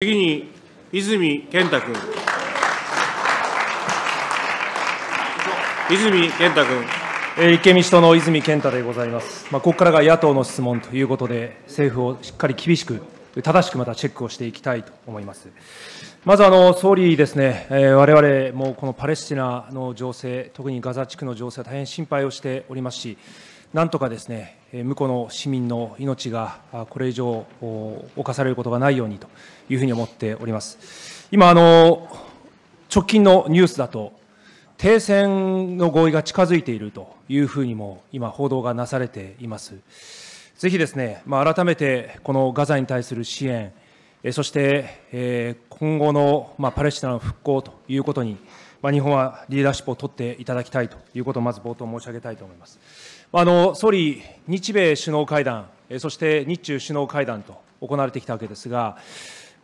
次に泉健太君。泉健太君。立憲民主党の泉健太でございます。まあ、ここからが野党の質問ということで、政府をしっかり厳しく、正しくまたチェックをしていきたいと思います。まずあの総理ですね、えれ我々もこのパレスチナの情勢、特にガザ地区の情勢、大変心配をしておりますし、なんとかですね、向こうの市民の命がこれ以上侵されることがないようにというふうに思っております。今あの直近のニュースだと停戦の合意が近づいているというふうにも今報道がなされています。ぜひですね、まあ、改めてこのガザに対する支援、そして今後のパレスチナの復興ということに、ま日本はリーダーシップを取っていただきたいということをまず冒頭申し上げたいと思います。あの総理、日米首脳会談、そして日中首脳会談と行われてきたわけですが、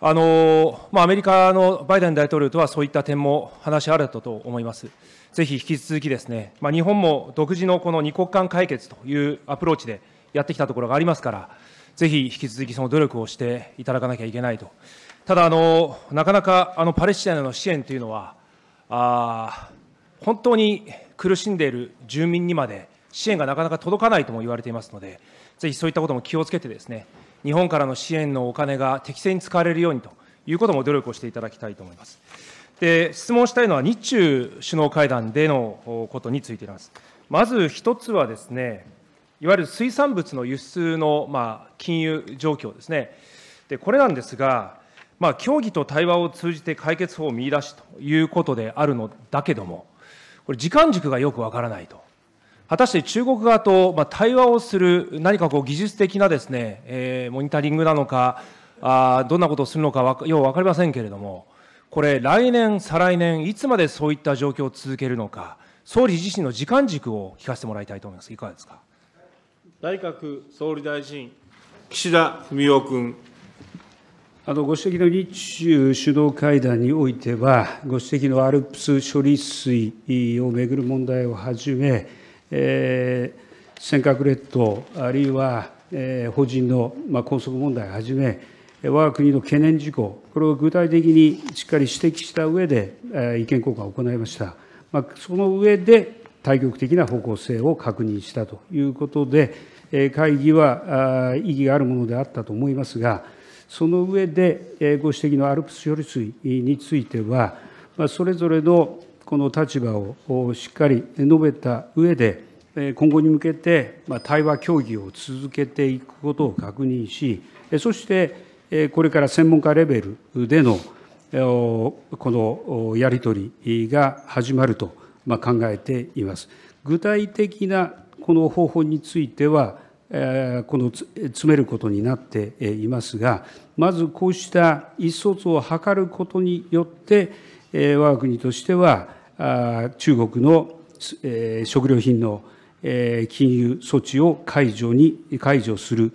あのまあ、アメリカのバイデン大統領とはそういった点も話し合われたと思います。ぜひ引き続きですね、まあ、日本も独自のこの二国間解決というアプローチでやってきたところがありますから、ぜひ引き続きその努力をしていただかなきゃいけないと。ただあの、なかなかあのパレスチナの支援というのは、あ本当に苦しんでいる住民にまで、支援がなかなか届かないとも言われていますので、ぜひそういったことも気をつけてですね、日本からの支援のお金が適正に使われるようにということも努力をしていただきたいと思います。で、質問したいのは日中首脳会談でのことについてなんです。まず一つはですね、いわゆる水産物の輸出の、まあ、金融状況ですね。で、これなんですが、まあ、協議と対話を通じて解決法を見出しということであるのだけども、これ、時間軸がよくわからないと果たして中国側と、ま対話をする、何かこう技術的なですね、えー、モニタリングなのか、あどんなことをするのかよう分かりませんけれども、これ、来年、再来年、いつまでそういった状況を続けるのか、総理自身の時間軸を聞かせてもらいたいと思います。いかがですか内閣総理大臣、岸田文雄君。あのご指摘の日中首脳会談においては、ご指摘の ALPS 処理水をめぐる問題をはじめ、尖閣列島、あるいは邦人の拘束問題をはじめ、わが国の懸念事項、これを具体的にしっかり指摘したうえで、意見交換を行いました。その上で、対極的な方向性を確認したということで、会議は意義があるものであったと思いますが、その上で、ご指摘の ALPS 処理水については、それぞれのこの立場をしっかり述べた上で、今後に向けて対話協議を続けていくことを確認し、そしてこれから専門家レベルでのこのやり取りが始まると考えています。具体的なこの方法については、この詰めることになっていますが、まずこうした意思疎通を図ることによって、わが国としては、中国の食料品の金融措置を解除に解除する、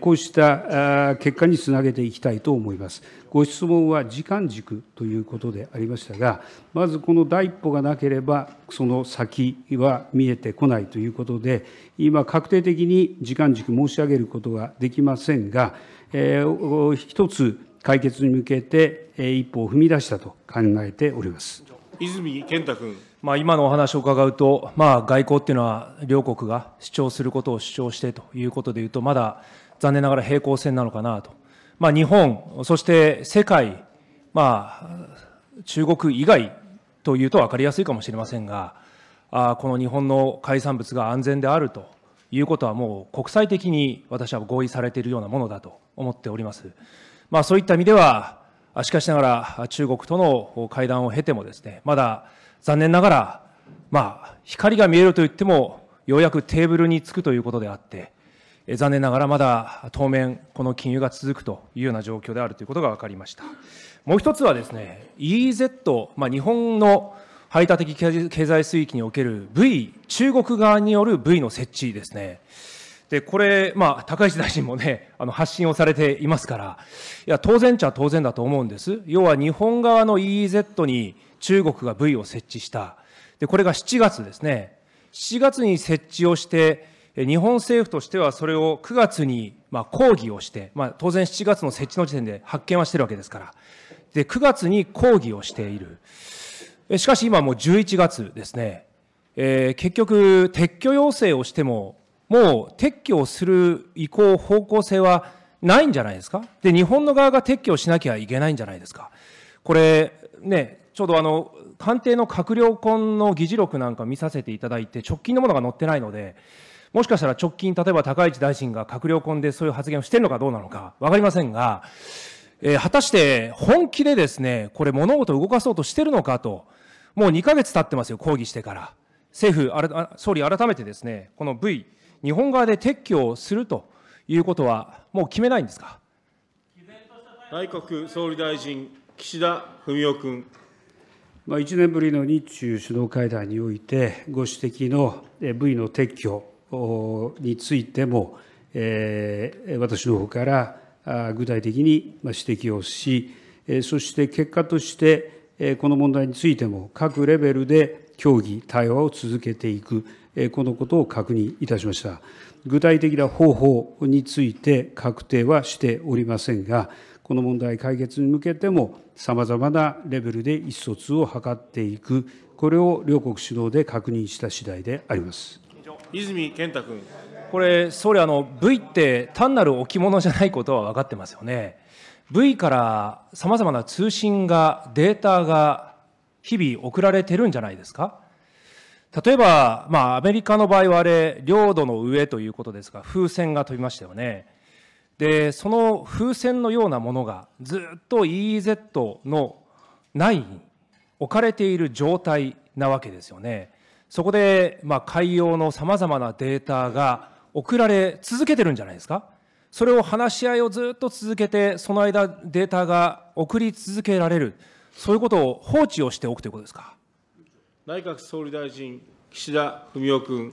こうした結果につなげていきたいと思います。ご質問は時間軸ということでありましたが、まずこの第一歩がなければ、その先は見えてこないということで、今、確定的に時間軸申し上げることはできませんが、一つ、解決に向けて一歩を踏み出したと考えております。泉健太君。まあ、今のお話を伺うと、まあ、外交っていうのは両国が主張することを主張してということでいうと、まだ残念ながら平行線なのかなと。まあ、日本、そして世界、まあ、中国以外というと分かりやすいかもしれませんが、あこの日本の海産物が安全であるということはもう国際的に私は合意されているようなものだと思っております。まあ、そういった意味では、しかしながら中国との会談を経てもですね、まだ残念ながら、まあ、光が見えると言っても、ようやくテーブルにつくということであって、残念ながらまだ当面、この金融が続くというような状況であるということが分かりました。もう一つはですね、EEZ、まあ、日本の排他的経済水域における V、中国側による V の設置ですね。で、これ、まあ、高市大臣もね、あの発信をされていますから、いや、当然ちゃ当然だと思うんです。要は日本側の EEZ に中国が V を設置した。で、これが7月ですね。7月に設置をして、日本政府としてはそれを9月に、まあ、抗議をして、まあ、当然7月の設置の時点で発見はしてるわけですから。で、9月に抗議をしている。しかし今もう11月ですね。えー、結局、撤去要請をしてももう撤去をする意向、方向性はないんじゃないですか。で、日本の側が撤去しなきゃいけないんじゃないですか。これ、ね、ちょうどあの、官邸の閣僚婚の議事録なんか見させていただいて、直近のものが載ってないので、もしかしたら直近、例えば高市大臣が閣僚婚でそういう発言をしてるのかどうなのか分かりませんが、えー、果たして本気でですね、これ物事を動かそうとしてるのかと、もう2ヶ月経ってますよ、抗議してから。政府、あ総理、改めてですね、この V、日本側で撤去をするということは、もう決めないんですか内閣総理大臣、岸田文雄君。まあ、1年ぶりの日中首脳会談において、ご指摘の部位の撤去についても、え私の方から具体的に指摘をし、そして結果として、この問題についても各レベルで協議、対話を続けていく。このことを確認いたしました。具体的な方法について確定はしておりませんが、この問題解決に向けても、さまざまなレベルで意思疎通を図っていく、これを両国首脳で確認した次第であります。泉健太君これ、総理あの、V って単なる置物じゃないことは分かってますよね。V からさまざまな通信が、データが日々送られてるんじゃないですか。例えば、まあ、アメリカの場合はあれ、領土の上ということですが、風船が飛びましたよね。で、その風船のようなものが、ずっと EEZ の内に置かれている状態なわけですよね。そこで、まあ、海洋のさまざまなデータが送られ続けてるんじゃないですか。それを話し合いをずっと続けて、その間データが送り続けられる。そういうことを放置をしておくということですか。内閣総理大臣、岸田文雄君。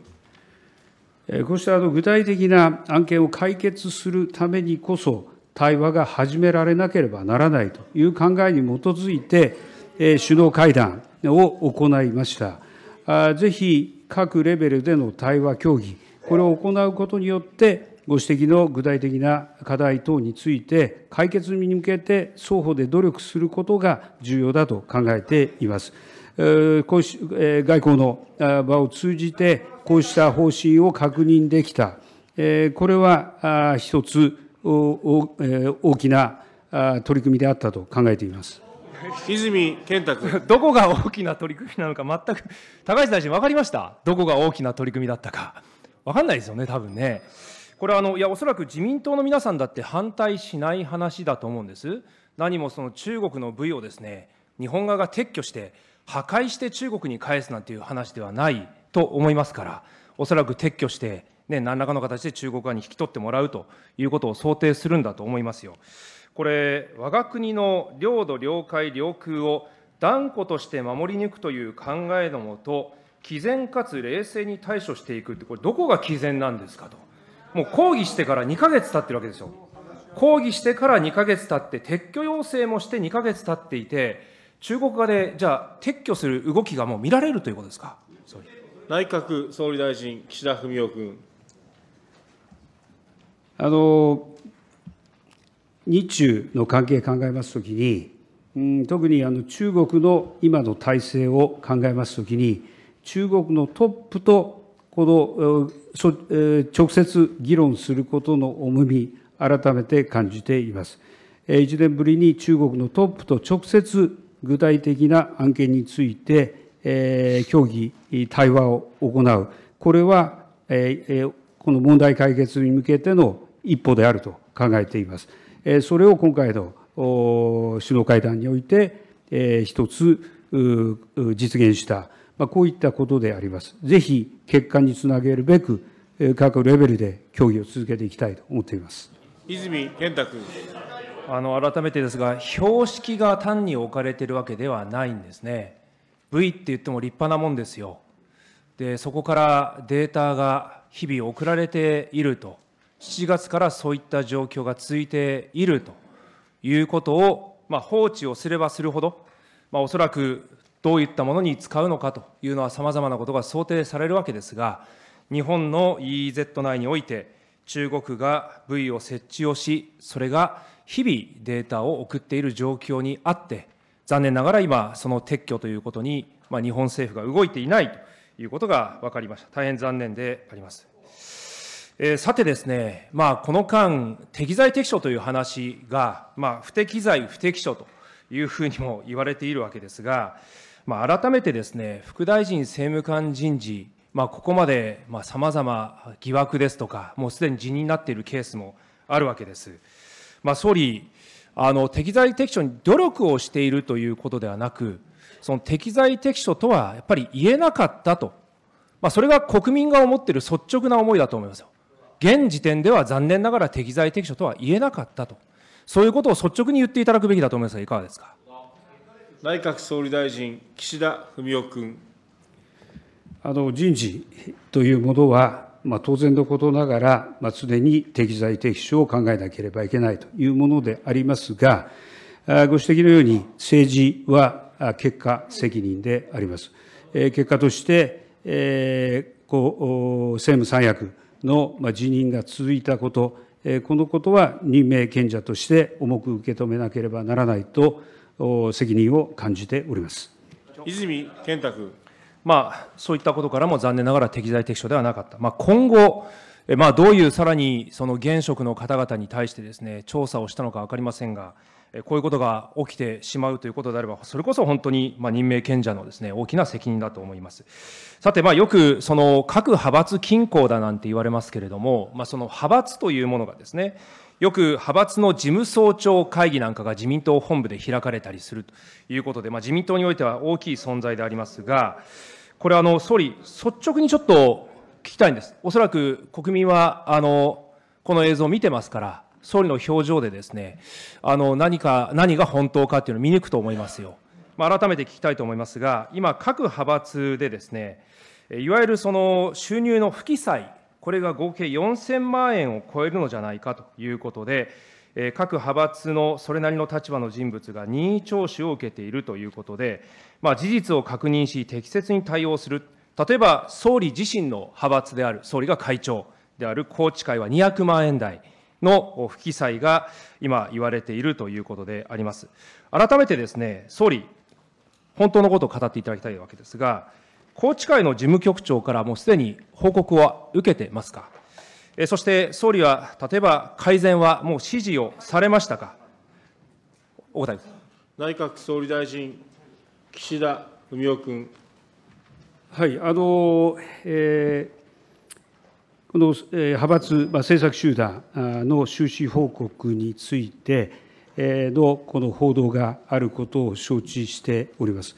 こうした具体的な案件を解決するためにこそ、対話が始められなければならないという考えに基づいて、首脳会談を行いました。ぜひ各レベルでの対話協議、これを行うことによって、ご指摘の具体的な課題等について、解決に向けて双方で努力することが重要だと考えています。こうし外交の場を通じて、こうした方針を確認できた、これは一つ大きな取り組みであったと考えています。泉健太君 どこが大きな取り組みなのか全く高市大臣分かりましたどこが大きな取り組みだったか分かんないですよね多分ねこれはあのいやおそらく自民党の皆さんだって反対しない話だと思うんです何もその中国の部位をですね日本側が撤去して破壊して中国に返すなんていう話ではないと思いますから、おそらく撤去して、ね、何らかの形で中国側に引き取ってもらうということを想定するんだと思いますよ。これ、我が国の領土、領海、領空を断固として守り抜くという考えのもと、毅然かつ冷静に対処していくって、これ、どこが毅然なんですかと、もう抗議してから2か月経ってるわけですよ。抗議してから2か月経って、撤去要請もして2か月経っていて、中国側でじゃあ、撤去する動きがもう見られるということですか。内閣総理大臣、岸田文雄君。あの日中の関係考えますときに、うん、特にあの中国の今の体制を考えますときに、中国のトップとこの直接議論することの重み、改めて感じています。1年ぶりに中国のトップと直接具体的な案件について、協議、対話を行う、これは、この問題解決に向けての一歩であると考えています。それを今回の首脳会談において、一つ実現した、こういったことであります。ぜひ結果につなげるべく、各レベルで協議を続けていきたいと思っています。泉健太君。あの改めてですが、標識が単に置かれているわけではないんですね。V って言っても立派なもんですよ。で、そこからデータが日々送られていると、7月からそういった状況が続いているということを、まあ、放置をすればするほど、まあ、おそらくどういったものに使うのかというのは、さまざまなことが想定されるわけですが、日本の EEZ 内において、中国が V を設置をし、それが日々データを送っている状況にあって、残念ながら今、その撤去ということに、まあ、日本政府が動いていないということが分かりました。大変残念であります。えー、さてですね、まあ、この間、適材適所という話が、まあ、不適材不適所というふうにも言われているわけですが、まあ、改めてですね、副大臣政務官人事、まあ、ここまでさまざま疑惑ですとか、もうすでに辞任になっているケースもあるわけです。まあ、総理あの適材適所に努力をしているということではなく、その適材適所とはやっぱり言えなかったと、まあ、それが国民が思っている率直な思いだと思いますよ。現時点では残念ながら適材適所とは言えなかったと、そういうことを率直に言っていただくべきだと思いますが、いかがですか。内閣総理大臣、岸田文雄君。あの人事というものは、まあ、当然のことながら、まあ、常に適材適所を考えなければいけないというものでありますが、ご指摘のように政治は結果責任であります。結果として、えー、こう政務三役の辞任が続いたこと、このことは任命権者として重く受け止めなければならないと責任を感じております。泉健太君。まあ、そういったことからも残念ながら適材適所ではなかった。まあ、今後、まあ、どういうさらにその現職の方々に対してですね、調査をしたのか分かりませんが、こういうことが起きてしまうということであれば、それこそ本当に、ま任命権者のですね、大きな責任だと思います。さて、まあ、よく、その、各派閥均衡だなんて言われますけれども、まあ、その派閥というものがですね、よく派閥の事務総長会議なんかが自民党本部で開かれたりするということで、まあ、自民党においては大きい存在でありますが、これあの、総理、率直にちょっと聞きたいんです。おそらく国民は、あの、この映像を見てますから、総理の表情でですね、あの、何か、何が本当かというのを見抜くと思いますよ。まあ、改めて聞きたいと思いますが、今、各派閥でですね、いわゆるその収入の不記載これが合計4000万円を超えるのじゃないかということで、各派閥のそれなりの立場の人物が任意聴取を受けているということで、まあ、事実を確認し、適切に対応する、例えば総理自身の派閥である、総理が会長である宏池会は200万円台の不記載が今、言われているということであります。改めてですね、総理、本当のことを語っていただきたいわけですが、宏池会の事務局長からもすでに報告は受けてますか、えそして総理は例えば改善はもう指示をされましたか、お答え内閣総理大臣、岸田文雄君。はいあのえーこの派閥、まあ、政策集団の収支報告についてのこの報道があることを承知しております。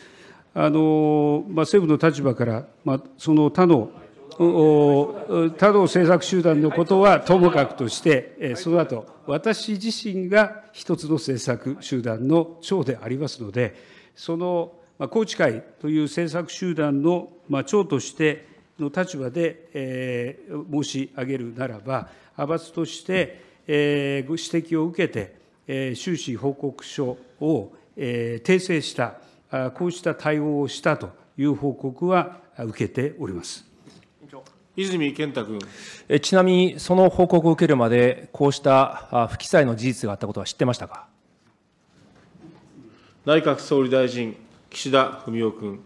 あのまあ、政府の立場から、まあ、その他の他の政策集団のことはともかくとして、その後私自身が一つの政策集団の長でありますので、その宏池会という政策集団の長としての立場で申し上げるならば、派閥としてご指摘を受けて、収支報告書を訂正した。こうした対応をしたという報告は受けております。泉健太君えちなみに、その報告を受けるまで、こうしたあ不記載の事実があったことは知ってましたか内閣総理大臣、岸田文雄君。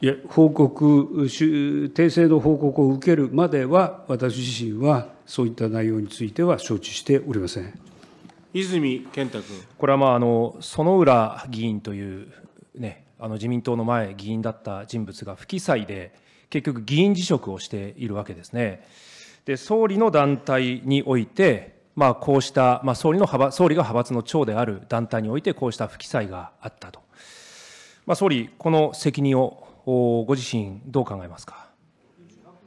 いや、報告、訂正の報告を受けるまでは、私自身はそういった内容については承知しておりません。泉健太君これはまああの園浦議員というね、あの自民党の前、議員だった人物が不記載で、結局、議員辞職をしているわけですね。で総理の団体において、まあ、こうした、まあ、総理の派総理が派閥の長である団体において、こうした不記載があったと、まあ、総理、この責任をご自身、どう考えますか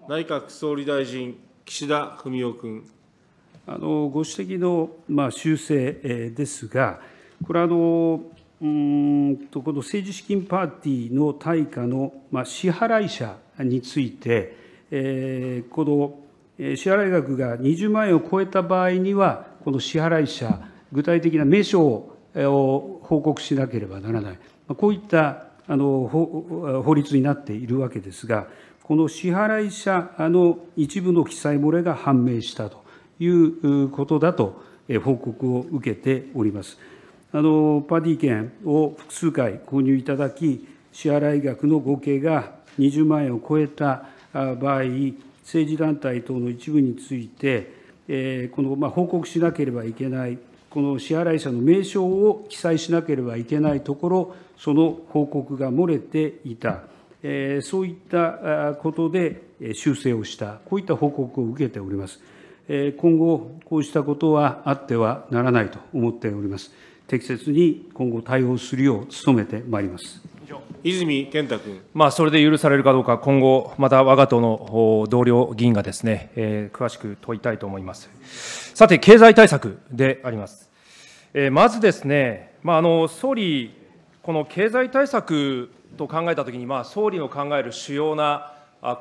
内閣総理大臣、岸田文雄君。あのご指摘の、まあ、修正ですが、これあの、この政治資金パーティーの対価の支払い者について、この支払い額が20万円を超えた場合には、この支払い者、具体的な名称を報告しなければならない、こういったあの法律になっているわけですが、この支払い者の一部の記載漏れが判明したということだと報告を受けております。パディ券を複数回購入いただき、支払額の合計が20万円を超えた場合、政治団体等の一部について、この報告しなければいけない、この支払い者の名称を記載しなければいけないところ、その報告が漏れていた、そういったことで修正をした、こういった報告を受けております。今後、こうしたことはあってはならないと思っております。適切に今後対応するよう努めてまいります。泉健太君、まあ、それで許されるかどうか、今後、また我が党の同僚議員がですね、えー、詳しく問いたいと思います。さて、経済対策であります。えー、まずですね、まあ、あの総理、この経済対策と考えたときに、まあ、総理の考える主要な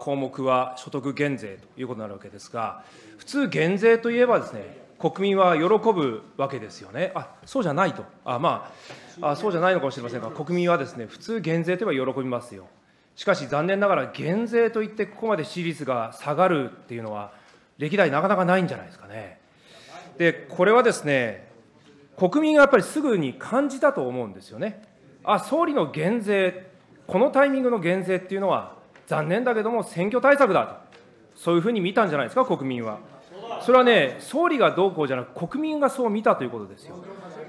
項目は所得減税ということになるわけですが、普通、減税といえばですね、国民は喜ぶわけですよね。あそうじゃないと、あまああ、そうじゃないのかもしれませんが、国民はですね普通、減税といえば喜びますよ。しかし、残念ながら減税といって、ここまで支持率が下がるっていうのは、歴代なかなかないんじゃないですかね。で、これはですね、国民がやっぱりすぐに感じたと思うんですよね。あ、総理の減税、このタイミングの減税っていうのは、残念だけども、選挙対策だと、そういうふうに見たんじゃないですか、国民は。それはね、総理がどうこうじゃなく、国民がそう見たということですよ。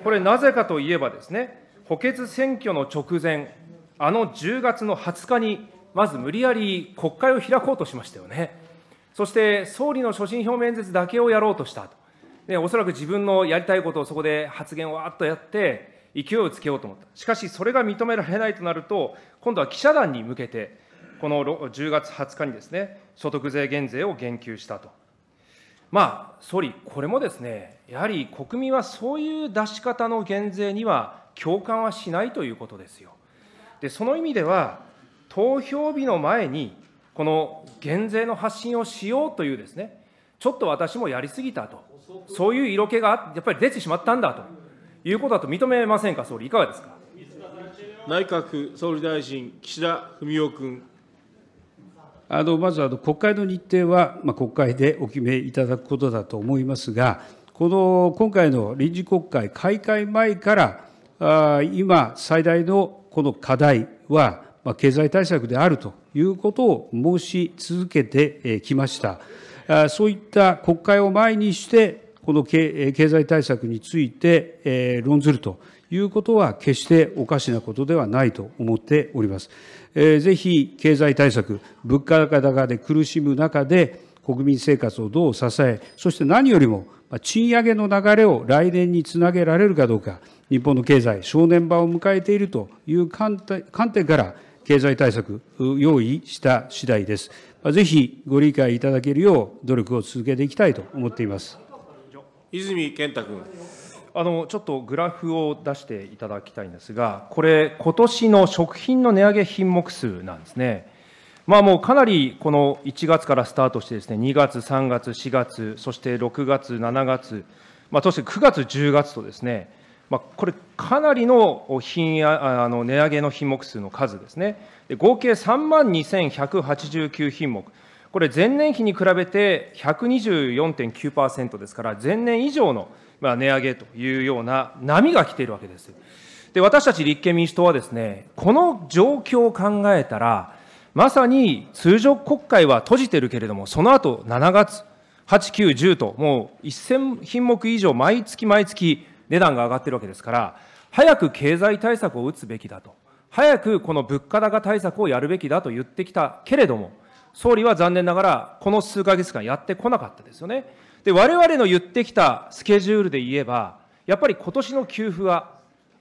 これ、なぜかといえばですね、補欠選挙の直前、あの10月の20日に、まず無理やり国会を開こうとしましたよね。そして、総理の所信表明演説だけをやろうとしたと。ね、おそらく自分のやりたいことをそこで発言をわーっとやって、勢いをつけようと思った。しかし、それが認められないとなると、今度は記者団に向けて、この10月20日にですね、所得税減税を言及したと。まあ、総理、これもですね、やはり国民はそういう出し方の減税には共感はしないということですよ。で、その意味では、投票日の前に、この減税の発信をしようというですね、ちょっと私もやりすぎたと、そういう色気がやっぱり出てしまったんだということだと認めませんか、総理、いかがですか。内閣総理大臣、岸田文雄君。あのまずあの国会の日程は、まあ、国会でお決めいただくことだと思いますが、この今回の臨時国会開会前から、あ今、最大のこの課題は、まあ、経済対策であるということを申し続けてきました。あそういった国会を前にして、この経済対策について論ずると。いうことは決しておかしなことではないと思っております。えー、ぜひ経済対策、物価高で苦しむ中で、国民生活をどう支え、そして何よりも賃上げの流れを来年につなげられるかどうか、日本の経済、正念場を迎えているという観点から、経済対策、用意した次第です。ぜひご理解いただけるよう、努力を続けていきたいと思っています。泉健太君。あのちょっとグラフを出していただきたいんですが、これ、今年の食品の値上げ品目数なんですね。まあ、もうかなりこの1月からスタートして、ですね2月、3月、4月、そして6月、7月、まあ、そして9月、10月とですね、まあ、これ、かなりの品やあの値上げの品目数の数ですね、で合計3万2189品目、これ、前年比に比べて124.9%ですから、前年以上のまあ、値上げというような波が来ているわけです。で、私たち立憲民主党はですね、この状況を考えたら、まさに通常国会は閉じてるけれども、その後7月、8、9、10と、もう1000品目以上、毎月毎月値段が上がってるわけですから、早く経済対策を打つべきだと、早くこの物価高対策をやるべきだと言ってきたけれども、総理は残念ながら、この数か月間やってこなかったですよね。で、我々の言ってきたスケジュールで言えば、やっぱり今年の給付は、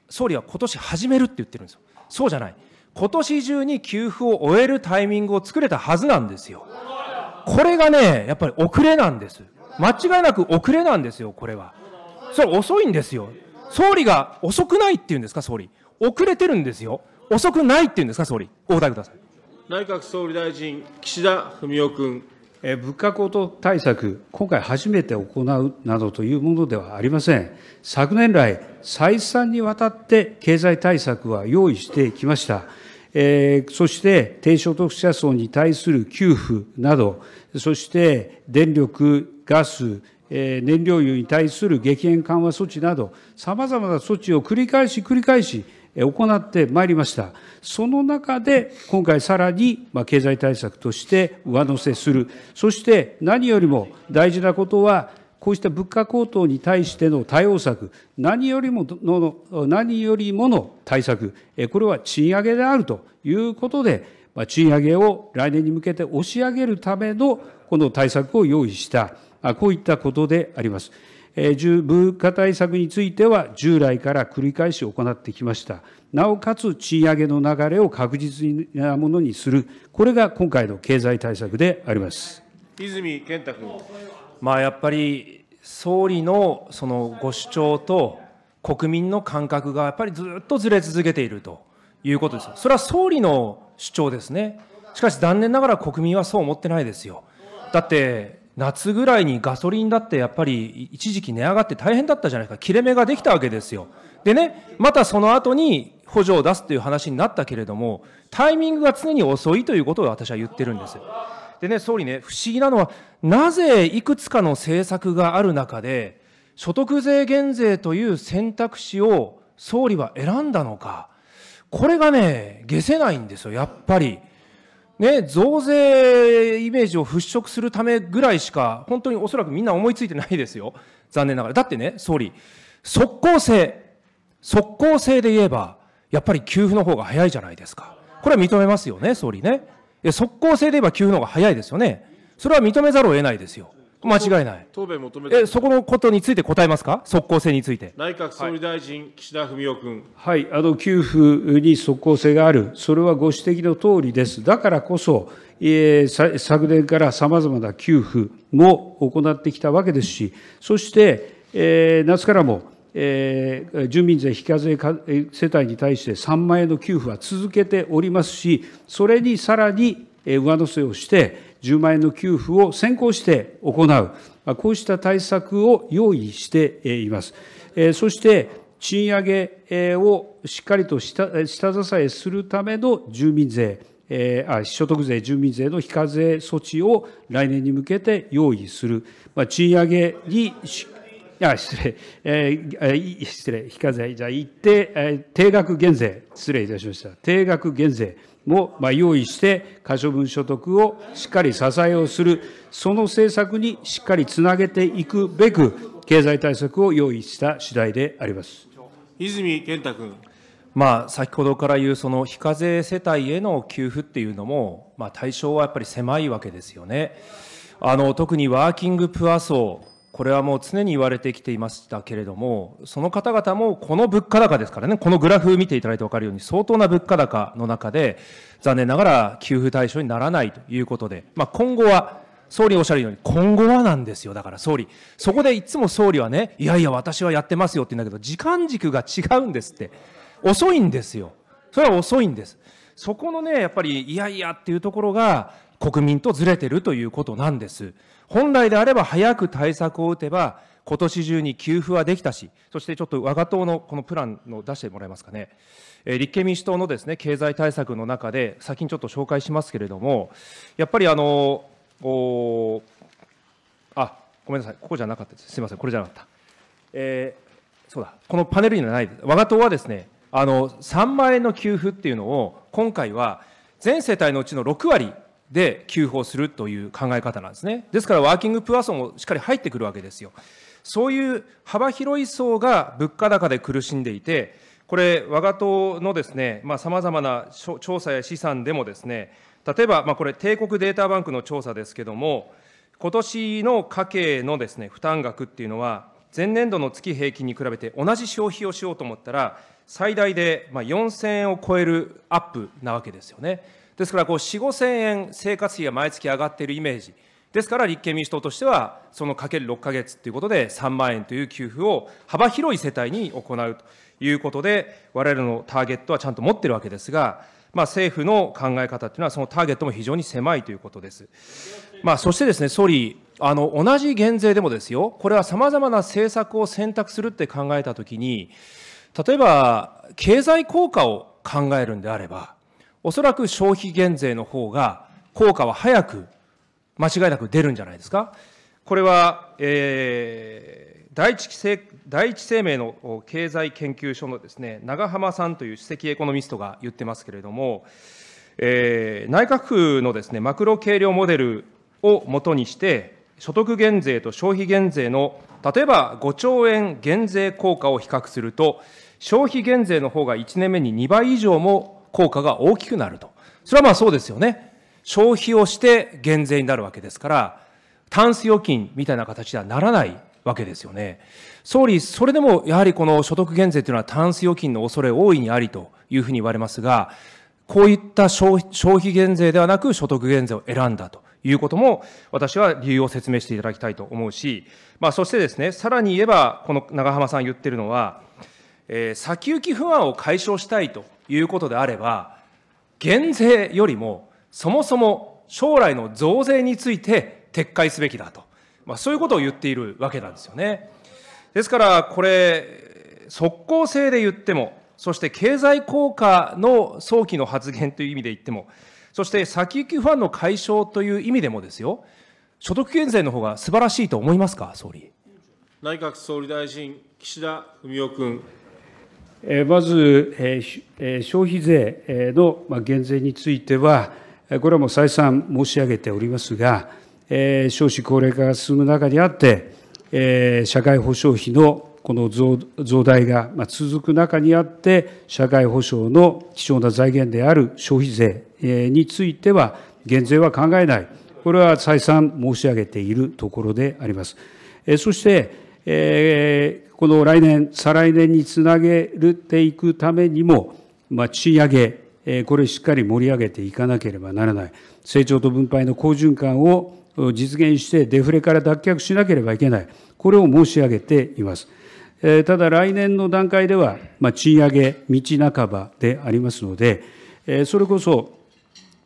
総理は今年始めるって言ってるんですよ。そうじゃない。今年中に給付を終えるタイミングを作れたはずなんですよ。これがね、やっぱり遅れなんです。間違いなく遅れなんですよ、これは。それ遅いんですよ。総理が遅くないって言うんですか、総理。遅れてるんですよ。遅くないって言うんですか、総理。お答えください。内閣総理大臣、岸田文雄君。物価高騰対策、今回初めて行うなどというものではありません。昨年来、再三にわたって経済対策は用意してきました。えー、そして低所得者層に対する給付など、そして電力、ガス、えー、燃料油に対する激変緩和措置など、さまざまな措置を繰り返し繰り返し、行ってまいりました。その中で、今回さらに経済対策として上乗せする。そして何よりも大事なことは、こうした物価高騰に対しての対応策、何よりもの、何よりもの対策、これは賃上げであるということで、賃上げを来年に向けて押し上げるためのこの対策を用意した、こういったことであります。物価対策については、従来から繰り返し行ってきました。なおかつ賃上げの流れを確実なものにする、これが今回の経済対策であります泉健太君。まあ、やっぱり総理のそのご主張と、国民の感覚がやっぱりずっとずれ続けているということです。それは総理の主張ですね。しかし残念ながら国民はそう思ってないですよ。だって、夏ぐらいにガソリンだってやっぱり一時期値上がって大変だったじゃないですか。切れ目ができたわけですよ。でね、またその後に補助を出すという話になったけれども、タイミングが常に遅いということを私は言ってるんです。でね、総理ね、不思議なのは、なぜいくつかの政策がある中で、所得税減税という選択肢を総理は選んだのか、これがね、下せないんですよ、やっぱり。ね、増税イメージを払拭するためぐらいしか、本当におそらくみんな思いついてないですよ。残念ながら。だってね、総理、即効性、即効性で言えば、やっぱり給付の方が早いじゃないですか。これは認めますよね、総理ね。即効性で言えば給付の方が早いですよね。それは認めざるを得ないですよ。間違いない。答弁求めえそこのことについて答えますか、即効性について。内閣総理大臣、はい、岸田文雄君。はい、あの給付に即効性がある、それはご指摘の通りです。だからこそ、えー、昨年からさまざまな給付も行ってきたわけですし、そして、えー、夏からも、えー、住民税非課税世帯に対して3万円の給付は続けておりますし、それにさらに上乗せをして、10万円の給付を先行して行う、こうした対策を用意しています。そして、賃上げをしっかりと下支えするための住民税、え所得税、住民税の非課税措置を来年に向けて用意する、まあ、賃上げに、あ失礼、えー、失礼、非課税、じゃ一定、えー、定額減税、失礼いたしました、定額減税。も用意して、可処分所得をしっかり支えをする、その政策にしっかりつなげていくべく、経済対策を用意した次第であります泉健太君。まあ、先ほどから言うその非課税世帯への給付っていうのも、まあ、対象はやっぱり狭いわけですよね。あの特にワーキングプア層これはもう常に言われてきていましたけれども、その方々もこの物価高ですからね、このグラフ見ていただいて分かるように、相当な物価高の中で、残念ながら給付対象にならないということで、まあ、今後は、総理おっしゃるように、今後はなんですよ、だから総理、そこでいつも総理はね、いやいや、私はやってますよって言うんだけど、時間軸が違うんですって、遅いんですよ、それは遅いんです。そこのね、やっぱり、いやいやっていうところが、国民とずれてるということなんです。本来であれば早く対策を打てば、今年中に給付はできたし、そしてちょっと我が党のこのプランの出してもらえますかね、えー、立憲民主党のですね経済対策の中で、先にちょっと紹介しますけれども、やっぱりあのおあごめんなさい、ここじゃなかったです、すみません、これじゃなかった、えー、そうだ、このパネルにはない、我が党はですねあの3万円の給付っていうのを、今回は全世帯のうちの6割で給付をするという考え方なんですね。ですからワーキングプアソンもしっかり入ってくるわけですよ。そういう幅広い層が物価高で苦しんでいて、これ、我が党のですね、さまざ、まな調査や試算でもですね、例えば、まあ、これ、帝国データバンクの調査ですけれども、今年の家計のですね、負担額っていうのは、前年度の月平均に比べて同じ消費をしようと思ったら、最大で、まあ、4000円を超えるアップなわけですよね。ですからこう4、5千円生活費が毎月上がっているイメージ、ですから立憲民主党としては、そのかける6か月ということで、3万円という給付を幅広い世帯に行うということで、我々のターゲットはちゃんと持ってるわけですが、まあ、政府の考え方というのは、そのターゲットも非常に狭いということです。まあ、そしてですね、総理、あの同じ減税でもですよ、これはさまざまな政策を選択するって考えたときに、例えば経済効果を考えるんであれば、おそらく消費減税の方が効果は早く、間違いなく出るんじゃないですか。これは、えー、第一第一生命の経済研究所のですね、長浜さんという首席エコノミストが言ってますけれども、えー、内閣府のですね、マクロ計量モデルをもとにして、所得減税と消費減税の、例えば5兆円減税効果を比較すると、消費減税の方が1年目に2倍以上も効果が大きくなると。それはまあそうですよね。消費をして減税になるわけですから、タンス預金みたいな形ではならないわけですよね。総理、それでもやはりこの所得減税というのはタンス預金の恐れ大いにありというふうに言われますが、こういった消費減税ではなく所得減税を選んだということも、私は理由を説明していただきたいと思うし、まあ、そしてですね、さらに言えば、この長浜さん言ってるのは、えー、先行き不安を解消したいということであれば、減税よりも、そもそも将来の増税について撤回すべきだと、まあ、そういうことを言っているわけなんですよね。ですから、これ、即効性で言っても、そして経済効果の早期の発言という意味で言っても、そして先行き不安の解消という意味でもですよ、所得減税の方が素晴らしいと思いますか、総理。内閣総理大臣、岸田文雄君。まず、消費税の減税については、これはもう再三申し上げておりますが、少子高齢化が進む中にあって、社会保障費のこの増大が続く中にあって、社会保障の貴重な財源である消費税については、減税は考えない、これは再三申し上げているところであります。そして、えこの来年、再来年につなげていくためにも、まあ、賃上げ、えこれしっかり盛り上げていかなければならない。成長と分配の好循環を実現してデフレから脱却しなければいけない。これを申し上げています。えただ来年の段階では、まあ、賃上げ道半ばでありますので、えそれこそ、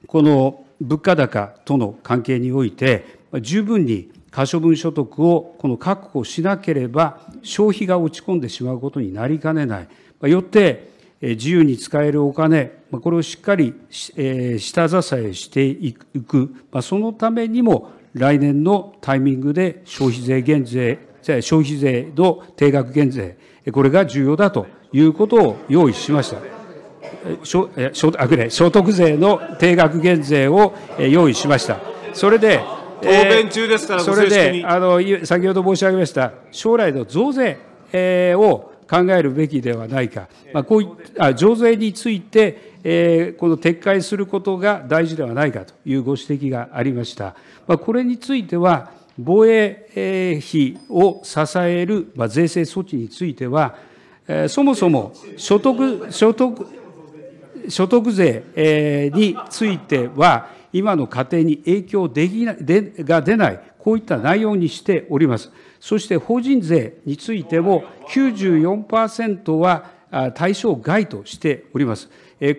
この物価高との関係において、十分に可処分所得をこの確保しなければ、消費が落ち込んでしまうことになりかねない。よって、自由に使えるお金、これをしっかり下支えしていく、そのためにも来年のタイミングで消費税減税、消費税の定額減税、これが重要だということを用意しました。所あ所得税の定額減税を用意しました。それで答弁中ですから、えー、それであの先ほど申し上げました将来の増税、えー、を考えるべきではないか、まあ、こういあ増税について、えー、この撤回することが大事ではないかというご指摘がありました。まあ、これについては、防衛費を支える、まあ、税制措置については、そもそも所得所得所得税、については、今の家庭に影響できないでが出ない、こういった内容にしております。そして法人税についても94%は対象外としております。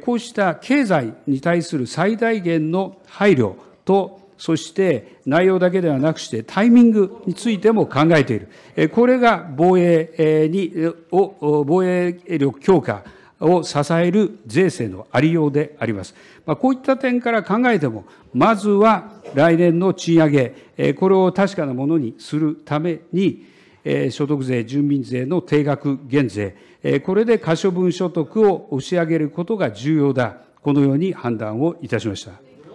こうした経済に対する最大限の配慮と、そして内容だけではなくしてタイミングについても考えている。これが防衛に、防衛力強化を支える税制のありようであります。まあ、こういった点から考えても、まずは来年の賃上げ、えこれを確かなものにするために、え所得税、住民税の定額減税、えこれで可処分所得を押し上げることが重要だ、このように判断をいたしました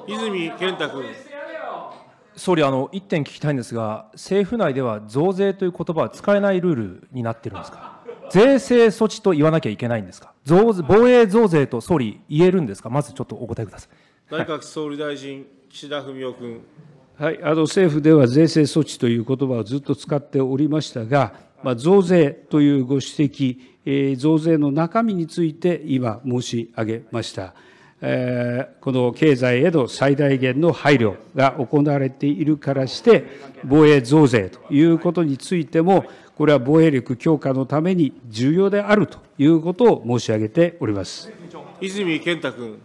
泉健太君。総理あの、1点聞きたいんですが、政府内では増税という言葉は使えないルールになってるんですか。税制措置と言わなきゃいけないんですか、増防衛増税と総理、言えるんですか、まずちょっとお答えください内閣総理大臣、岸田文雄君。はい、あの政府では税制措置という言葉をずっと使っておりましたが、まあ、増税というご指摘、えー、増税の中身について今、申し上げました。えー、この経済への最大限の配慮が行われているからして、防衛増税ということについても、これは防衛力強化のために重要であるということを申し上げております泉健太君、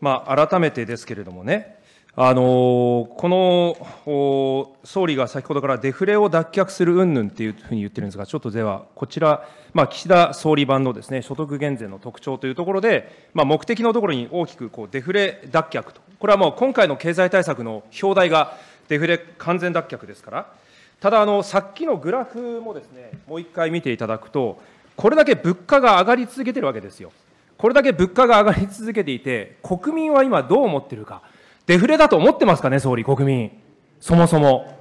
まあ、改めてですけれどもね、あのこの総理が先ほどからデフレを脱却する云々っていうふうに言ってるんですが、ちょっとでは、こちら、まあ、岸田総理版のです、ね、所得減税の特徴というところで、まあ、目的のところに大きくこうデフレ脱却と、これはもう今回の経済対策の表題がデフレ完全脱却ですから。ただあの、さっきのグラフもですねもう一回見ていただくと、これだけ物価が上がり続けてるわけですよ。これだけ物価が上がり続けていて、国民は今どう思ってるか、デフレだと思ってますかね、総理、国民、そもそも。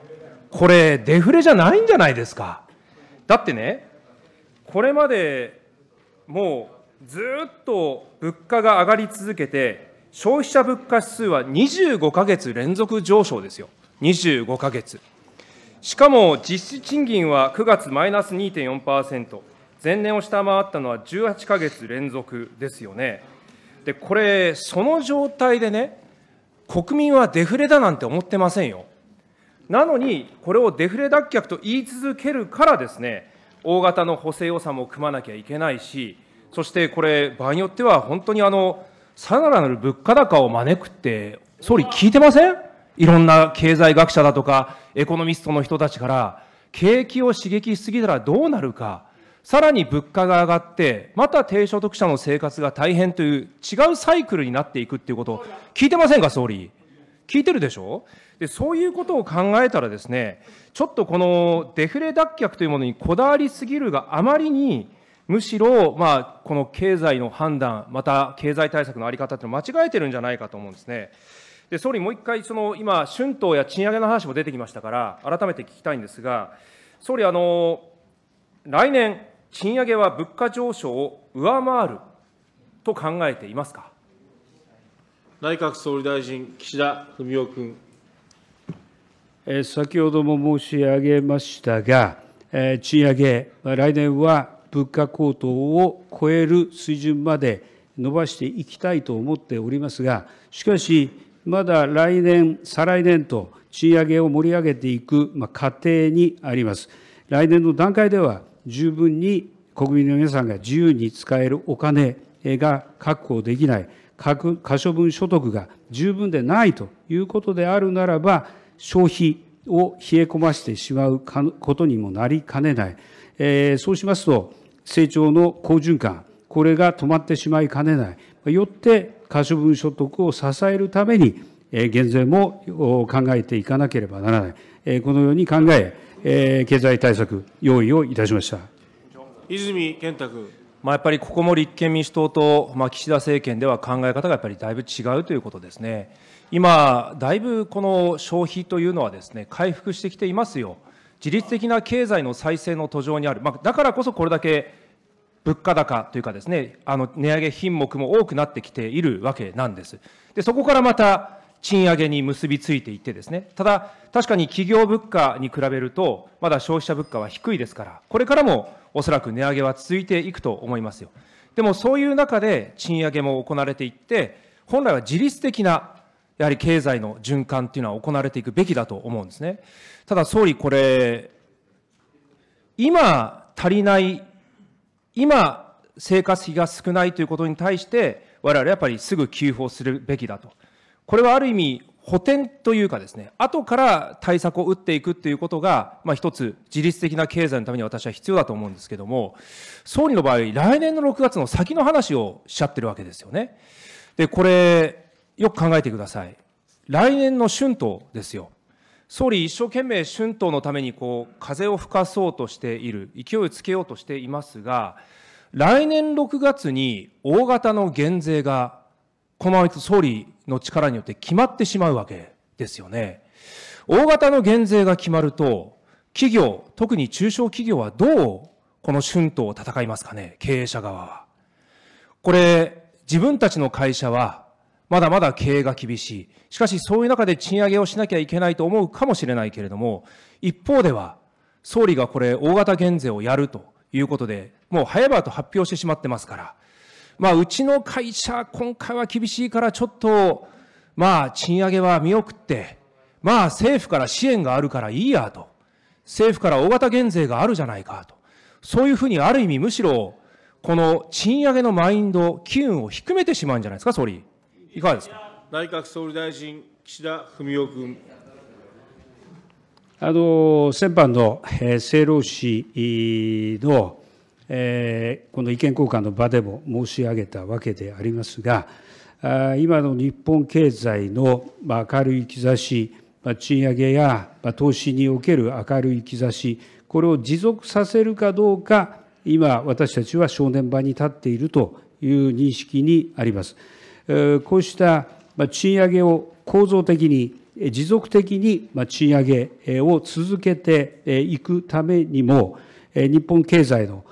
これ、デフレじゃないんじゃないですか。だってね、これまでもうずっと物価が上がり続けて、消費者物価指数は25か月連続上昇ですよ、25か月。しかも実質賃金は9月マイナス2.4%、前年を下回ったのは18か月連続ですよね。で、これ、その状態でね、国民はデフレだなんて思ってませんよ。なのに、これをデフレ脱却と言い続けるからですね、大型の補正予算も組まなきゃいけないし、そしてこれ、場合によっては本当にあの、さらなる物価高を招くって、総理、聞いてませんいろんな経済学者だとか、エコノミストの人たちから、景気を刺激しすぎたらどうなるか、さらに物価が上がって、また低所得者の生活が大変という違うサイクルになっていくっていうことを聞いてませんか、総理。聞いてるでしょでそういうことを考えたらですね、ちょっとこのデフレ脱却というものにこだわりすぎるがあまりに、むしろ、まあ、この経済の判断、また経済対策の在り方というのを間違えてるんじゃないかと思うんですね。で総理、もう一回、その今、春闘や賃上げの話も出てきましたから、改めて聞きたいんですが、総理、あの来年、賃上げは物価上昇を上回ると考えていますか内閣総理大臣、岸田文雄君。え先ほども申し上げましたが、え賃上げ、来年は物価高騰を超える水準まで伸ばしていきたいと思っておりますが、しかし、まだ来年、再来年と賃上げを盛り上げていく過程にあります。来年の段階では十分に国民の皆さんが自由に使えるお金が確保できない、可処分所得が十分でないということであるならば、消費を冷え込ましてしまうことにもなりかねない。えー、そうしますと、成長の好循環、これが止まってしまいかねない。よって可処分所得を支えるために減税も考えていかなければならない、このように考え、経済対策、用意をいたしました泉健太君。まあ、やっぱりここも立憲民主党と、まあ、岸田政権では考え方がやっぱりだいぶ違うということですね。今、だいぶこの消費というのはですね、回復してきていますよ。自律的な経済の再生の途上にある、まあ、だからこそこれだけ物価高というかですね、あの値上げ品目も多くなってきているわけなんです。で、そこからまた賃上げに結びついていってですね、ただ、確かに企業物価に比べると、まだ消費者物価は低いですから、これからもおそらく値上げは続いていくと思いますよ。でもそういう中で賃上げも行われていって、本来は自律的なやはり経済の循環というのは行われていくべきだと思うんですね。ただ総理、これ、今足りない今、生活費が少ないということに対して、我々やっぱりすぐ給付をするべきだと。これはある意味、補填というかですね、後から対策を打っていくということが、まあ一つ自律的な経済のために私は必要だと思うんですけども、総理の場合、来年の6月の先の話をしちゃってるわけですよね。で、これ、よく考えてください。来年の春闘ですよ。総理、一生懸命春闘のためにこう風を吹かそうとしている、勢いをつけようとしていますが、来年6月に大型の減税が、このままと総理の力によって決まってしまうわけですよね。大型の減税が決まると、企業、特に中小企業はどうこの春闘を戦いますかね、経営者側は。これ、自分たちの会社はまだまだ経営が厳しい。しかしそういう中で賃上げをしなきゃいけないと思うかもしれないけれども、一方では、総理がこれ、大型減税をやるということで、もう早々と発表してしまってますから、まあ、うちの会社、今回は厳しいから、ちょっと、まあ、賃上げは見送って、まあ、政府から支援があるからいいやと。政府から大型減税があるじゃないかと。そういうふうに、ある意味、むしろ、この賃上げのマインド、機運を低めてしまうんじゃないですか、総理。いかがですか。内閣総理大臣、岸田文雄君。あの先般の、え政労使の、えー、この意見交換の場でも申し上げたわけでありますが、あ今の日本経済の、まあ、明るい兆し、まあ、賃上げや、まあ、投資における明るい兆し、これを持続させるかどうか、今、私たちは正念場に立っているという認識にあります。こうした賃上げを構造的に、持続的に賃上げを続けていくためにも、日本経済の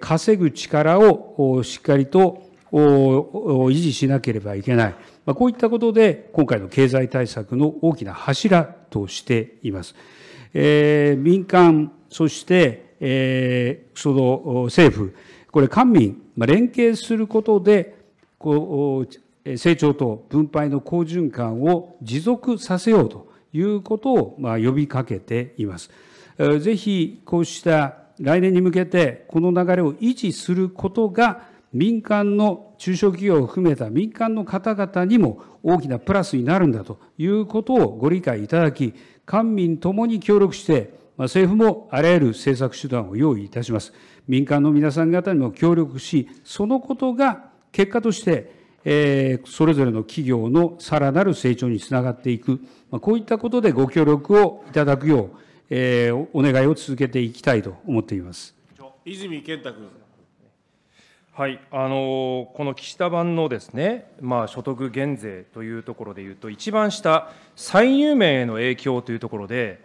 稼ぐ力をしっかりと維持しなければいけない。こういったことで、今回の経済対策の大きな柱としています。え民間、そして、えその政府、これ官民、連携することで、こう成長と分配の好循環を持続させようということをま呼びかけています。ぜひこうした来年に向けてこの流れを維持することが民間の中小企業を含めた民間の方々にも大きなプラスになるんだということをご理解いただき官民ともに協力して政府もあらゆる政策手段を用意いたします民間の皆さん方にも協力しそのことが結果としてえそれぞれの企業のさらなる成長につながっていく、まこういったことでご協力をいただくよう、えお願いを続けていきたいと思っています泉健太君。はい、あのこの岸田版のですね、まあ、所得減税というところでいうと、一番下、歳入面への影響というところで、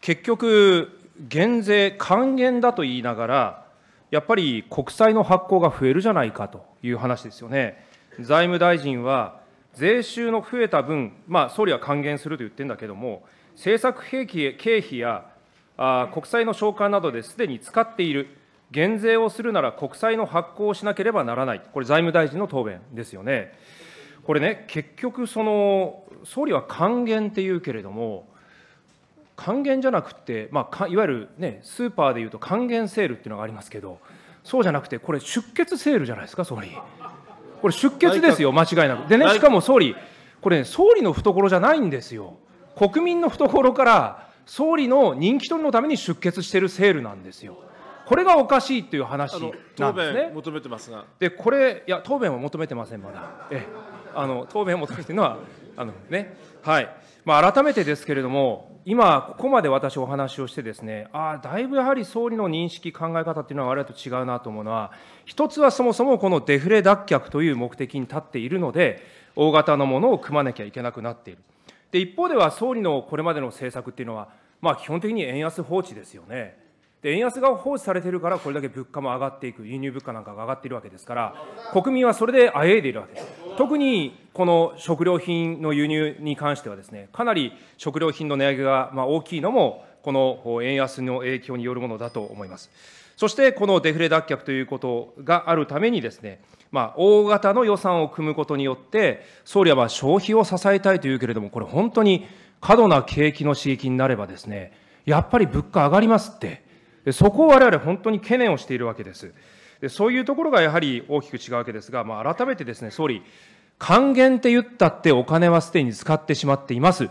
結局、減税還元だと言いながら、やっぱり国債の発行が増えるじゃないかという話ですよね。財務大臣は、税収の増えた分、まあ、総理は還元すると言ってるんだけれども、政策兵器経費やあ国債の償還などですでに使っている、減税をするなら国債の発行をしなければならない、これ、財務大臣の答弁ですよね。これね、結局、その総理は還元っていうけれども、還元じゃなくて、まあ、いわゆる、ね、スーパーでいうと還元セールっていうのがありますけど、そうじゃなくて、これ、出血セールじゃないですか、総理。これ出血ですよ、間違いなく。でね、しかも総理、これ、ね、総理の懐じゃないんですよ。国民の懐から、総理の人気取りのために出欠してるセールなんですよ。これがおかしいという話なんですね。求めてますが。で、これ、いや、答弁は求めてません、まだ。ええ、あの答弁を求めてるのは、あのね、はい。まあ、改めてですけれども、今、ここまで私、お話をしてですね、ああ、だいぶやはり総理の認識、考え方っていうのは、我々と違うなと思うのは、一つはそもそもこのデフレ脱却という目的に立っているので、大型のものを組まなきゃいけなくなっている。で、一方では、総理のこれまでの政策っていうのは、まあ、基本的に円安放置ですよね。で円安が放置されているから、これだけ物価も上がっていく、輸入物価なんかが上がっているわけですから、国民はそれであえいでいるわけです。特にこの食料品の輸入に関してはですね、かなり食料品の値上げがまあ大きいのも、この円安の影響によるものだと思います。そして、このデフレ脱却ということがあるためにですね、まあ、大型の予算を組むことによって、総理はま消費を支えたいというけれども、これ本当に過度な景気の刺激になればですね、やっぱり物価上がりますって、そこを我々本当に懸念をしているわけです。でそういうところがやはり大きく違うわけですが、まあ、改めてですね、総理、還元って言ったってお金はすでに使ってしまっています。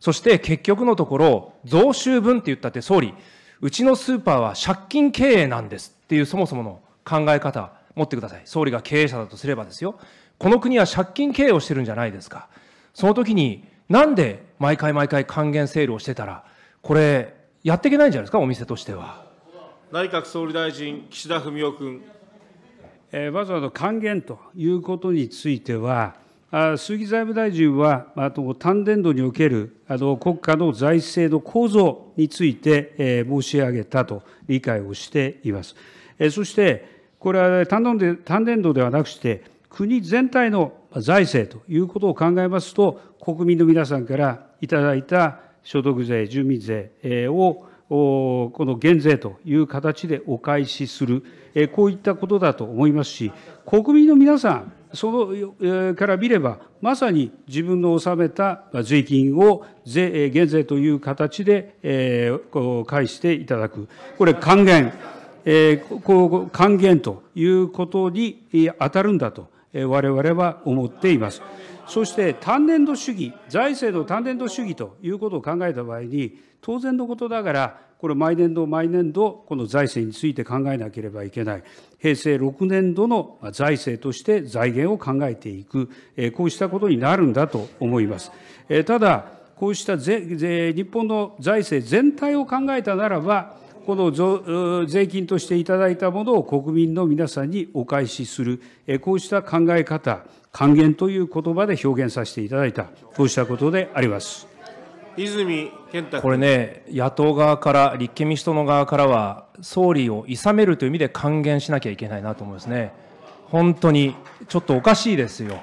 そして結局のところ、増収分って言ったって総理、うちのスーパーは借金経営なんですっていうそもそもの考え方、持ってください。総理が経営者だとすればですよ。この国は借金経営をしてるんじゃないですか。その時に、なんで毎回毎回還元セールをしてたら、これ、やっていけないんじゃないですか、お店としては。内閣総理大臣、岸田文雄君。えー、まずあの還元ということについては、あ杉財務大臣は、あと単年度におけるあの国家の財政の構造について、えー、申し上げたと理解をしています。えー、そして、これは単年度単年度ではなくして、国全体の財政ということを考えますと、国民の皆さんからいただいた所得税、住民税をこの減税という形でお返しする、こういったことだと思いますし、国民の皆さん、そのから見れば、まさに自分の納めた税金を税減税という形で返していただく、これ、還元、還元ということに当たるんだと、われわれは思っています。そして単年度主義、財政の単年度主義ということを考えた場合に、当然のことながら、これ、毎年度、毎年度、この財政について考えなければいけない、平成6年度の財政として財源を考えていく、こうしたことになるんだと思います。ただ、こうした日本の財政全体を考えたならば、この税金としていただいたものを国民の皆さんにお返しする、こうした考え方、還元という言葉で表現させていただいた、こうしたことであります。泉健太これね、野党側から、立憲民主党の側からは、総理をいめるという意味で還元しなきゃいけないなと思いますね。本当に、ちょっとおかしいですよ。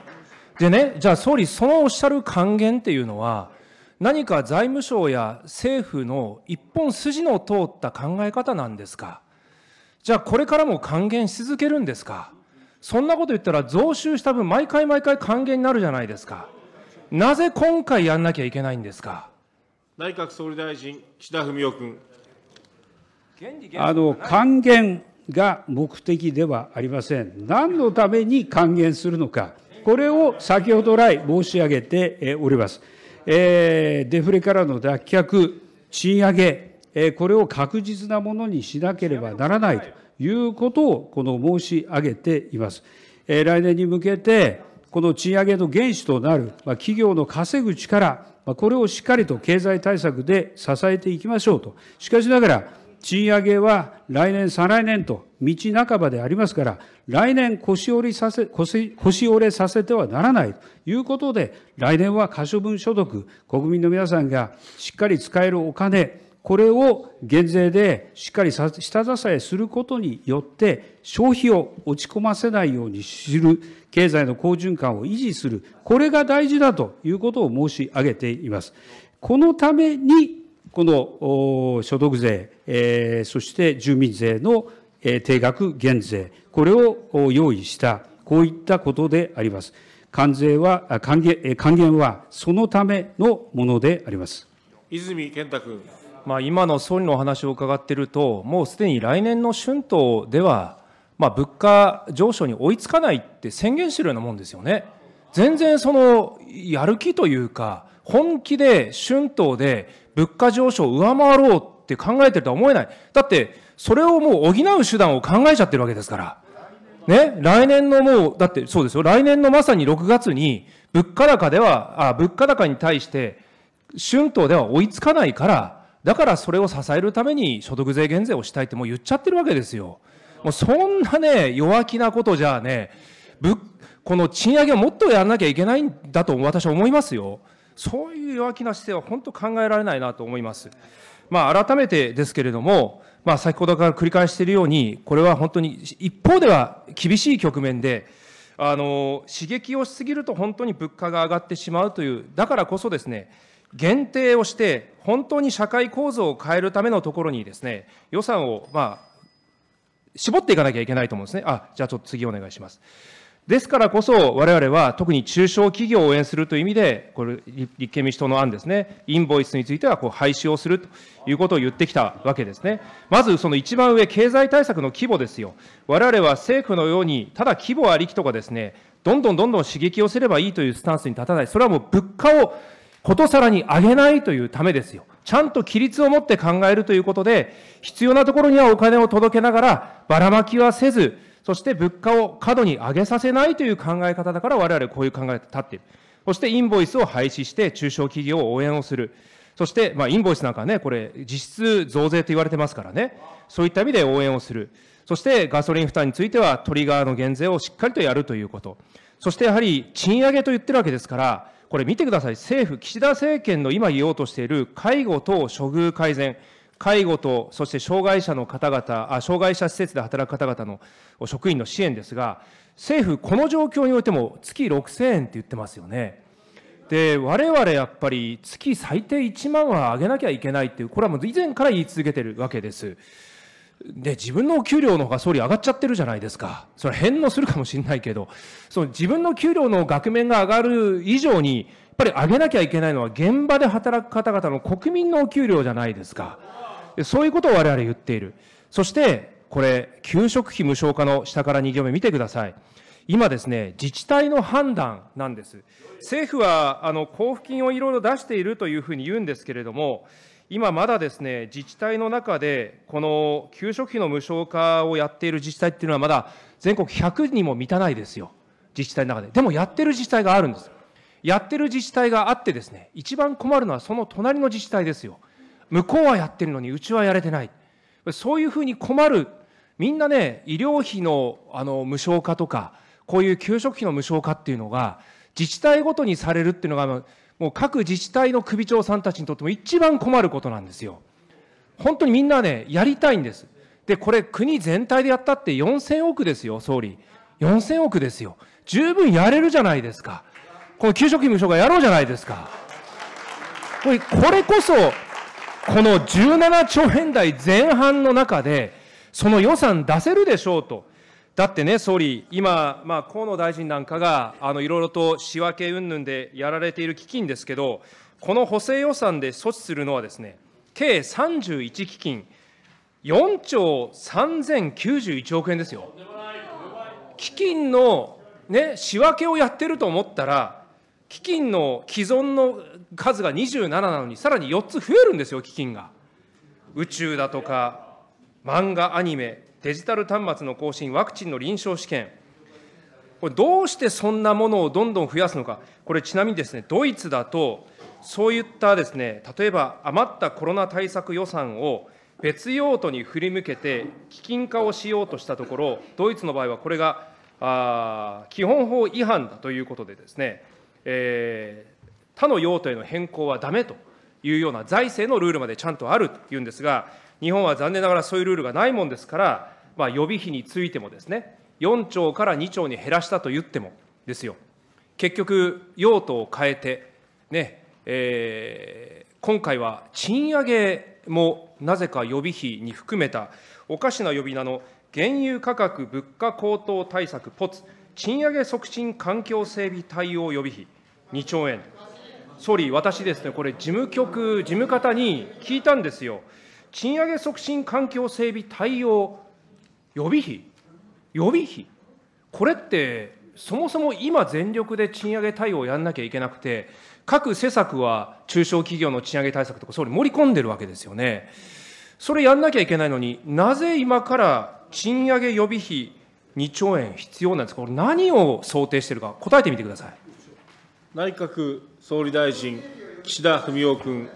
でね、じゃあ総理、そのおっしゃる還元っていうのは、何か財務省や政府の一本筋の通った考え方なんですか。じゃあこれからも還元し続けるんですか。そんなこと言ったら増収した分毎回毎回還元になるじゃないですか。なぜ今回やんなきゃいけないんですか。内閣総理大臣、岸田文雄君。あの還元が目的ではありません。何のために還元するのか、これを先ほど来申し上げております。デフレからの脱却、賃上げ、これを確実なものにしなければならないということをこの申し上げています。来年に向けて、この賃上げの原資となる企業の稼ぐ力、これをしっかりと経済対策で支えていきましょうと。しかしながら、賃上げは来年、再来年と道半ばでありますから、来年腰折りさせ、腰腰折れさせてはならないということで、来年は可処分所得、国民の皆さんがしっかり使えるお金、これを減税でしっかり下支えすることによって、消費を落ち込ませないようにする、経済の好循環を維持する、これが大事だということを申し上げています。このためにこの所得税、そして住民税の定額減税、これを用意した、こういったことであります。関税は、還元還元はそのためのものであります。泉健太君。まあ、今の総理のお話を伺っていると、もうすでに来年の春闘では、まあ、物価上昇に追いつかないって宣言してるようなもんですよね。全然そのやる気というか、本気で春闘で物価上昇を上回ろうって考えてるとは思えない。だって、それをもう補う手段を考えちゃってるわけですから。ね、来年のもう、だってそうですよ。来年のまさに6月に、物価高では、あ、物価高に対して、春闘では追いつかないから、だからそれを支えるために所得税減税をしたいってもう言っちゃってるわけですよ。もうそんなね、弱気なことじゃあね、この賃上げをもっとやらなきゃいけないんだと私は思いますよ。そういう弱気な姿勢は本当考えられないなと思います。まあ、改めてですけれども、まあ、先ほどから繰り返しているように、これは本当に一方では厳しい局面で、あの刺激をしすぎると本当に物価が上がってしまうという、だからこそですね、限定をして、本当に社会構造を変えるためのところにですね、予算を、まあ、絞っていかなきゃいけないと思うんですね。あ、じゃあちょっと次お願いします。ですからこそ、我々は特に中小企業を応援するという意味で、これ、立憲民主党の案ですね、インボイスについてはこう廃止をするということを言ってきたわけですね。まず、その一番上、経済対策の規模ですよ。我々は政府のように、ただ規模ありきとかですね、どんどんどんどん刺激をすればいいというスタンスに立たない。それはもう物価をことさらに上げないというためですよ。ちゃんと規律を持って考えるということで、必要なところにはお金を届けながら、ばらまきはせず、そして物価を過度に上げさせないという考え方だから我々こういう考え方立っている。そしてインボイスを廃止して中小企業を応援をする。そして、まあ、インボイスなんかね、これ、実質増税と言われてますからね、そういった意味で応援をする。そして、ガソリン負担については、トリガーの減税をしっかりとやるということ。そして、やはり、賃上げと言ってるわけですから、これ見てください。政府、岸田政権の今言おうとしている介護等処遇改善。介護と、そして障害者の方々、あ障害者施設で働く方々の職員の支援ですが、政府、この状況においても月6000円って言ってますよね。で、我々やっぱり月最低1万は上げなきゃいけないっていう、これはもう以前から言い続けてるわけです。で、自分のお給料の方が総理上がっちゃってるじゃないですか。それ返納するかもしれないけど、その自分の給料の額面が上がる以上に、やっぱり上げなきゃいけないのは現場で働く方々の国民のお給料じゃないですか。そういうことを我々言っている。そして、これ、給食費無償化の下から2行目見てください。今ですね、自治体の判断なんです。政府は、あの、交付金をいろいろ出しているというふうに言うんですけれども、今まだですね、自治体の中で、この給食費の無償化をやっている自治体っていうのはまだ全国100にも満たないですよ。自治体の中で。でもやってる自治体があるんです。やってる自治体があってですね、一番困るのはその隣の自治体ですよ。向こうはやってるのにうちはやれてない。そういうふうに困る。みんなね、医療費のあの無償化とか、こういう給食費の無償化っていうのが、自治体ごとにされるっていうのが、もう各自治体の首長さんたちにとっても一番困ることなんですよ。本当にみんなね、やりたいんです。で、これ国全体でやったって4000億ですよ、総理。4000億ですよ。十分やれるじゃないですか。この給食費無償化やろうじゃないですか。これこれこそ、この17兆円台前半の中で、その予算出せるでしょうと。だってね、総理、今、まあ、河野大臣なんかが、あの、いろいろと仕分け云々でやられている基金ですけど、この補正予算で措置するのはですね、計31基金、4兆3091億円ですよ。基金のね、仕分けをやってると思ったら、基金の既存の数が27なのに、さらに4つ増えるんですよ、基金が。宇宙だとか、漫画、アニメ、デジタル端末の更新、ワクチンの臨床試験、これ、どうしてそんなものをどんどん増やすのか、これ、ちなみにですね、ドイツだと、そういったですね、例えば余ったコロナ対策予算を別用途に振り向けて、基金化をしようとしたところ、ドイツの場合はこれがあ基本法違反だということでですね、え他の用途への変更はダメというような財政のルールまでちゃんとあるというんですが、日本は残念ながらそういうルールがないもんですから、まあ、予備費についてもですね、4兆から2兆に減らしたと言ってもですよ、結局、用途を変えて、ねえー、今回は賃上げもなぜか予備費に含めた、おかしな呼び名の原油価格物価高騰対策ポツ、賃上げ促進環境整備対応予備費2兆円。総理、私ですね、これ、事務局、事務方に聞いたんですよ。賃上げ促進環境整備対応予備費、予備費、これって、そもそも今、全力で賃上げ対応をやんなきゃいけなくて、各施策は中小企業の賃上げ対策とか、総理、盛り込んでるわけですよね。それやんなきゃいけないのになぜ今から賃上げ予備費2兆円必要なんですか、これ、何を想定してるか、答えてみてください。内閣総理大臣、岸田文雄君。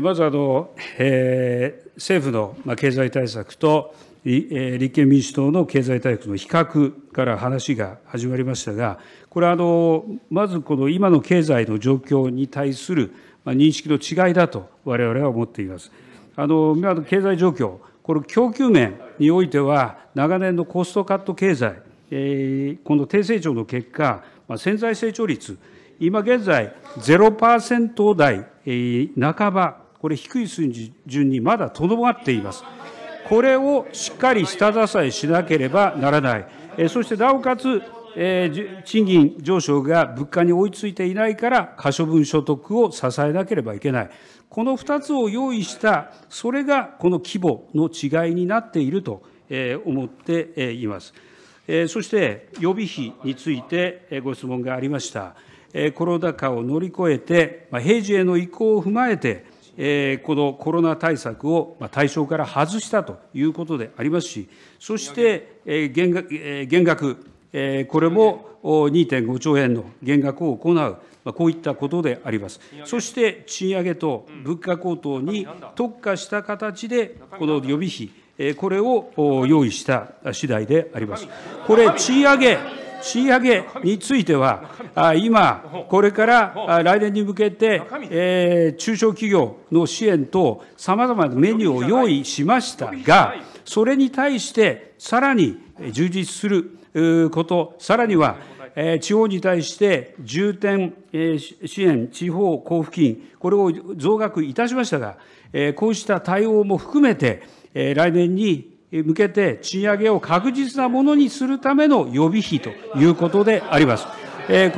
まずあの、えー、政府の経済対策と立憲民主党の経済対策の比較から話が始まりましたが、これはあのまずこの今の経済の状況に対する認識の違いだと、われわれは思っています。あの今の経済状況、この供給面においては、長年のコストカット経済、この低成長の結果、潜在成長率、今現在0%台、ー、半ば、これ低い水準にまだとどまっています。これをしっかり下支えしなければならない。そしてなおかつ、賃金上昇が物価に追いついていないから、可処分所得を支えなければいけない。この2つを用意した、それがこの規模の違いになっていると思っています。そして予備費についてご質問がありました。コロナ禍を乗り越えて、平時への移行を踏まえて、このコロナ対策を対象から外したということでありますし、そして減額、これも2.5兆円の減額を行う、こういったことであります。そして賃上げと物価高騰に特化した形で、この予備費、これを用意した次第であります。これ、賃上げ、賃上げについては、今、これから来年に向けて、え中小企業の支援等、さまざまなメニューを用意しましたが、それに対して、さらに充実すること、さらには、え地方に対して重点、え支援地方交付金、これを増額いたしましたが、えこうした対応も含めて、来年に向けて賃上げを確実なものにするための予備費ということであります。こ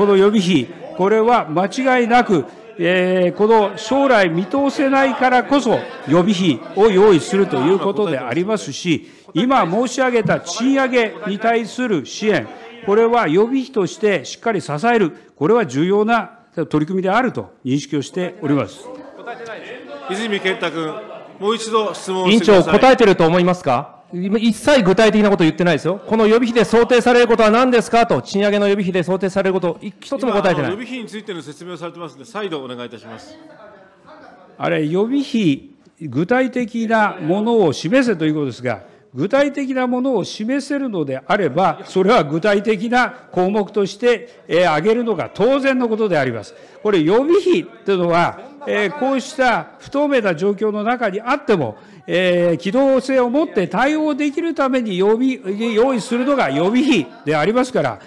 の予備費、これは間違いなく、この将来見通せないからこそ予備費を用意するということでありますし、今申し上げた賃上げに対する支援、これは予備費としてしっかり支える、これは重要な取り組みであると認識をしております。泉健太君。もう一度質問委員長、答えてると思いますか一切具体的なこと言ってないですよ。この予備費で想定されることは何ですかと、賃上げの予備費で想定されること、一つも答えてない。予備費についての説明をされてますので、再度お願いいたします。あれ、予備費、具体的なものを示せということですが、具体的なものを示せるのであれば、それは具体的な項目として挙げるのが当然のことであります。これ、予備費というのは、えこうした不透明な状況の中にあっても、え機動性を持って対応できるために予備、用意するのが予備費でありますから、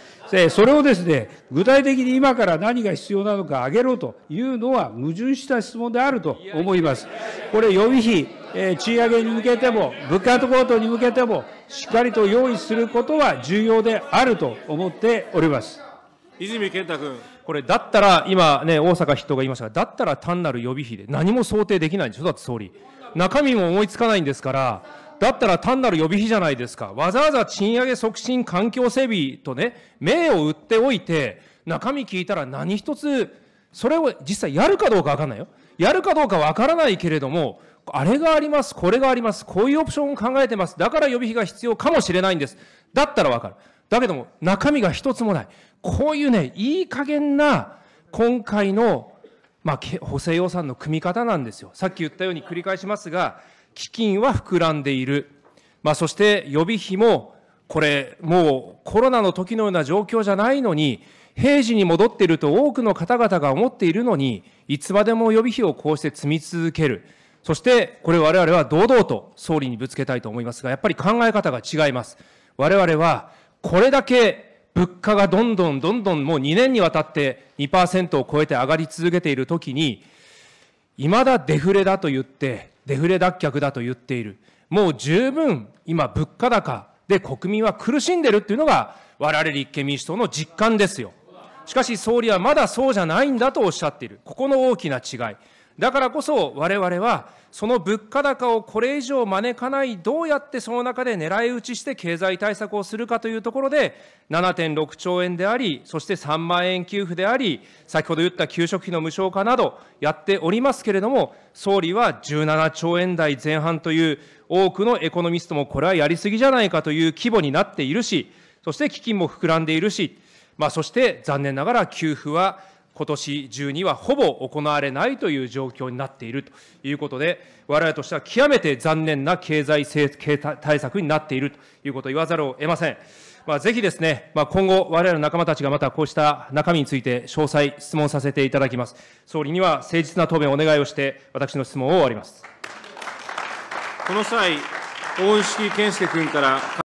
それをですね、具体的に今から何が必要なのか挙げろというのは矛盾した質問であると思います。これ予備費、え賃上げに向けても、物価高騰に向けても、しっかりと用意することは重要であると思っております。泉健太君。これ、だったら、今ね、大阪筆頭が言いましたが、だったら単なる予備費で何も想定できないんでしょだって総理。中身も思いつかないんですから、だったら単なる予備費じゃないですか。わざわざ賃上げ促進環境整備とね、銘を売っておいて、中身聞いたら何一つ、それを実際やるかどうかわかんないよ。やるかどうかわからないけれども、あれがあります、これがあります、こういうオプションを考えてます。だから予備費が必要かもしれないんです。だったらわかる。だけども、中身が一つもない。こういうね、いい加減な今回の、まあ、補正予算の組み方なんですよ。さっき言ったように繰り返しますが、基金は膨らんでいる。まあ、そして予備費も、これ、もうコロナの時のような状況じゃないのに、平時に戻っていると多くの方々が思っているのに、いつまでも予備費をこうして積み続ける。そして、これ我々は堂々と総理にぶつけたいと思いますが、やっぱり考え方が違います。我々は、これだけ物価がどんどんどんどんもう2年にわたって2%を超えて上がり続けているときに、いまだデフレだと言って、デフレ脱却だと言っている。もう十分今物価高で国民は苦しんでるっていうのが我々立憲民主党の実感ですよ。しかし総理はまだそうじゃないんだとおっしゃっている。ここの大きな違い。だからこそ我々はその物価高をこれ以上招かないどうやってその中で狙い撃ちして経済対策をするかというところで7.6兆円であり、そして3万円給付であり、先ほど言った給食費の無償化などやっておりますけれども、総理は17兆円台前半という多くのエコノミストもこれはやりすぎじゃないかという規模になっているし、そして基金も膨らんでいるし、まあ、そして残念ながら給付は今年中にはほぼ行われないという状況になっているということで、我々としては極めて残念な経済対策になっているということを言わざるを得ません。まあ、ぜひですね、まあ、今後、我々の仲間たちがまたこうした中身について詳細質問させていただきます。総理には誠実な答弁をお願いをして、私の質問を終わります。この際、大石健介君から